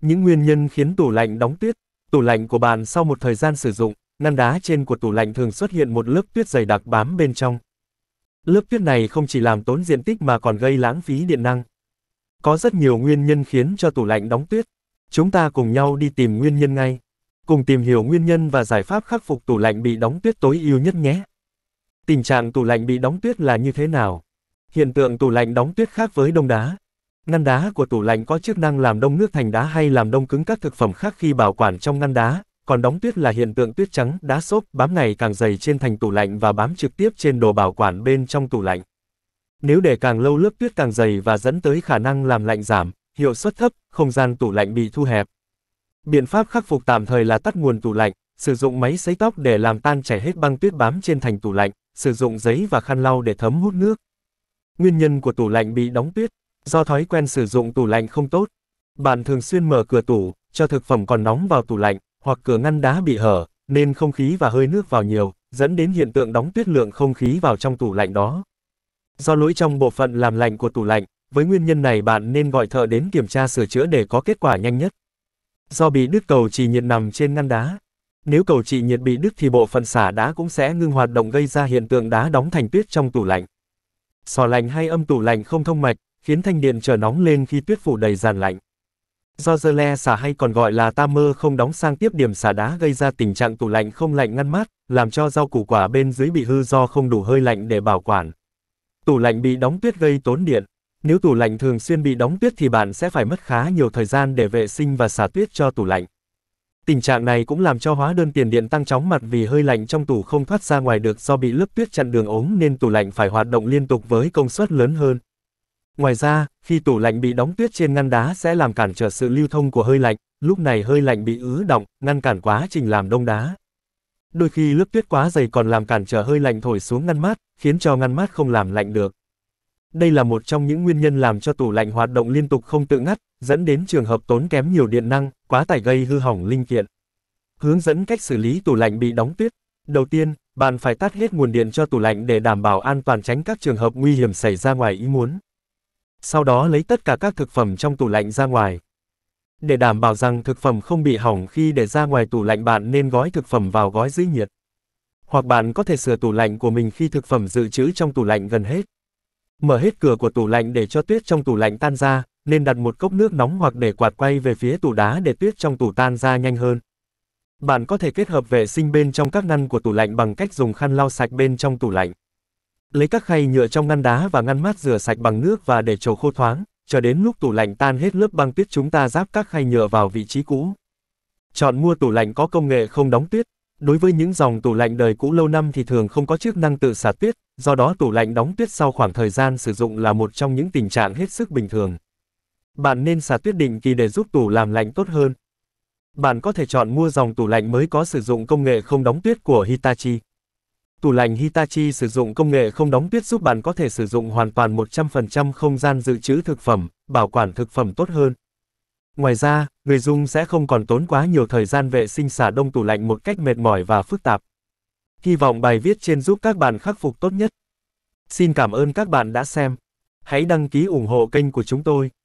Những nguyên nhân khiến tủ lạnh đóng tuyết. Tủ lạnh của bạn sau một thời gian sử dụng, ngăn đá trên của tủ lạnh thường xuất hiện một lớp tuyết dày đặc bám bên trong. Lớp tuyết này không chỉ làm tốn diện tích mà còn gây lãng phí điện năng. Có rất nhiều nguyên nhân khiến cho tủ lạnh đóng tuyết. Chúng ta cùng nhau đi tìm nguyên nhân ngay. Cùng tìm hiểu nguyên nhân và giải pháp khắc phục tủ lạnh bị đóng tuyết tối ưu nhất nhé. Tình trạng tủ lạnh bị đóng tuyết là như thế nào? Hiện tượng tủ lạnh đóng tuyết khác với đông đá, Ngăn đá của tủ lạnh có chức năng làm đông nước thành đá hay làm đông cứng các thực phẩm khác khi bảo quản trong ngăn đá, còn đóng tuyết là hiện tượng tuyết trắng, đá xốp bám ngày càng dày trên thành tủ lạnh và bám trực tiếp trên đồ bảo quản bên trong tủ lạnh. Nếu để càng lâu lớp tuyết càng dày và dẫn tới khả năng làm lạnh giảm, hiệu suất thấp, không gian tủ lạnh bị thu hẹp. Biện pháp khắc phục tạm thời là tắt nguồn tủ lạnh, sử dụng máy sấy tóc để làm tan chảy hết băng tuyết bám trên thành tủ lạnh, sử dụng giấy và khăn lau để thấm hút nước. Nguyên nhân của tủ lạnh bị đóng tuyết do thói quen sử dụng tủ lạnh không tốt. Bạn thường xuyên mở cửa tủ, cho thực phẩm còn nóng vào tủ lạnh, hoặc cửa ngăn đá bị hở, nên không khí và hơi nước vào nhiều, dẫn đến hiện tượng đóng tuyết lượng không khí vào trong tủ lạnh đó. Do lỗi trong bộ phận làm lạnh của tủ lạnh, với nguyên nhân này bạn nên gọi thợ đến kiểm tra sửa chữa để có kết quả nhanh nhất. Do bị đứt cầu chỉ nhiệt nằm trên ngăn đá, nếu cầu trị nhiệt bị đứt thì bộ phận xả đá cũng sẽ ngưng hoạt động gây ra hiện tượng đá đóng thành tuyết trong tủ lạnh. Sò lạnh hay âm tủ lạnh không thông mạch, khiến thanh điện trở nóng lên khi tuyết phủ đầy giàn lạnh. Do dơ le xả hay còn gọi là tam mơ không đóng sang tiếp điểm xả đá gây ra tình trạng tủ lạnh không lạnh ngăn mát, làm cho rau củ quả bên dưới bị hư do không đủ hơi lạnh để bảo quản. Tủ lạnh bị đóng tuyết gây tốn điện. Nếu tủ lạnh thường xuyên bị đóng tuyết thì bạn sẽ phải mất khá nhiều thời gian để vệ sinh và xả tuyết cho tủ lạnh. Tình trạng này cũng làm cho hóa đơn tiền điện tăng chóng mặt vì hơi lạnh trong tủ không thoát ra ngoài được do bị lớp tuyết chặn đường ống nên tủ lạnh phải hoạt động liên tục với công suất lớn hơn. Ngoài ra, khi tủ lạnh bị đóng tuyết trên ngăn đá sẽ làm cản trở sự lưu thông của hơi lạnh, lúc này hơi lạnh bị ứ động, ngăn cản quá trình làm đông đá. Đôi khi lớp tuyết quá dày còn làm cản trở hơi lạnh thổi xuống ngăn mát, khiến cho ngăn mát không làm lạnh được. Đây là một trong những nguyên nhân làm cho tủ lạnh hoạt động liên tục không tự ngắt, dẫn đến trường hợp tốn kém nhiều điện năng, quá tải gây hư hỏng linh kiện. Hướng dẫn cách xử lý tủ lạnh bị đóng tuyết. Đầu tiên, bạn phải tắt hết nguồn điện cho tủ lạnh để đảm bảo an toàn tránh các trường hợp nguy hiểm xảy ra ngoài ý muốn sau đó lấy tất cả các thực phẩm trong tủ lạnh ra ngoài. Để đảm bảo rằng thực phẩm không bị hỏng khi để ra ngoài tủ lạnh bạn nên gói thực phẩm vào gói giữ nhiệt. Hoặc bạn có thể sửa tủ lạnh của mình khi thực phẩm dự trữ trong tủ lạnh gần hết. Mở hết cửa của tủ lạnh để cho tuyết trong tủ lạnh tan ra, nên đặt một cốc nước nóng hoặc để quạt quay về phía tủ đá để tuyết trong tủ tan ra nhanh hơn. Bạn có thể kết hợp vệ sinh bên trong các ngăn của tủ lạnh bằng cách dùng khăn lau sạch bên trong tủ lạnh. Lấy các khay nhựa trong ngăn đá và ngăn mát rửa sạch bằng nước và để trầu khô thoáng, cho đến lúc tủ lạnh tan hết lớp băng tuyết chúng ta ráp các khay nhựa vào vị trí cũ. Chọn mua tủ lạnh có công nghệ không đóng tuyết. Đối với những dòng tủ lạnh đời cũ lâu năm thì thường không có chức năng tự xả tuyết, do đó tủ lạnh đóng tuyết sau khoảng thời gian sử dụng là một trong những tình trạng hết sức bình thường. Bạn nên xả tuyết định kỳ để giúp tủ làm lạnh tốt hơn. Bạn có thể chọn mua dòng tủ lạnh mới có sử dụng công nghệ không đóng tuyết của Hitachi. Tủ lạnh Hitachi sử dụng công nghệ không đóng tuyết giúp bạn có thể sử dụng hoàn toàn 100% không gian dự trữ thực phẩm, bảo quản thực phẩm tốt hơn. Ngoài ra, người dùng sẽ không còn tốn quá nhiều thời gian vệ sinh xả đông tủ lạnh một cách mệt mỏi và phức tạp. Hy vọng bài viết trên giúp các bạn khắc phục tốt nhất. Xin cảm ơn các bạn đã xem. Hãy đăng ký ủng hộ kênh của chúng tôi.